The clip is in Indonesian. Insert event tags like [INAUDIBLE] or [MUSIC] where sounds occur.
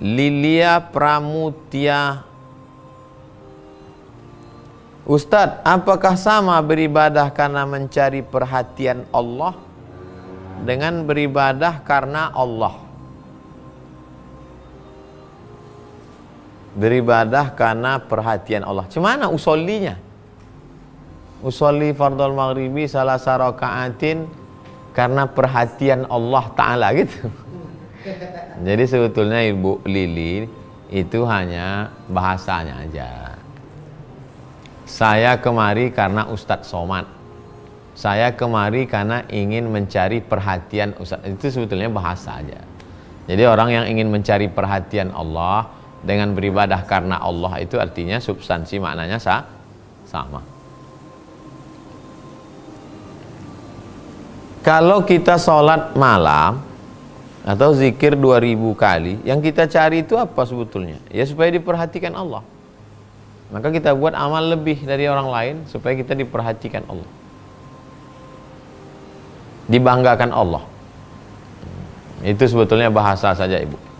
Lilia Pramutia, Ustadz, apakah sama beribadah karena mencari perhatian Allah dengan beribadah karena Allah? Beribadah karena perhatian Allah. Cuma usolinya? Usolli fardol maghribi salah sarokaatin karena perhatian Allah Ta'ala gitu. [LAUGHS] Jadi sebetulnya Ibu Lili itu hanya bahasanya aja. Saya kemari karena Ustadz Somad. Saya kemari karena ingin mencari perhatian Ustadz. Itu sebetulnya bahasa aja. Jadi orang yang ingin mencari perhatian Allah dengan beribadah karena Allah itu artinya substansi maknanya sa sama. Kalau kita sholat malam, atau zikir 2000 kali yang kita cari itu apa sebetulnya ya supaya diperhatikan Allah maka kita buat amal lebih dari orang lain supaya kita diperhatikan Allah dibanggakan Allah itu sebetulnya bahasa saja ibu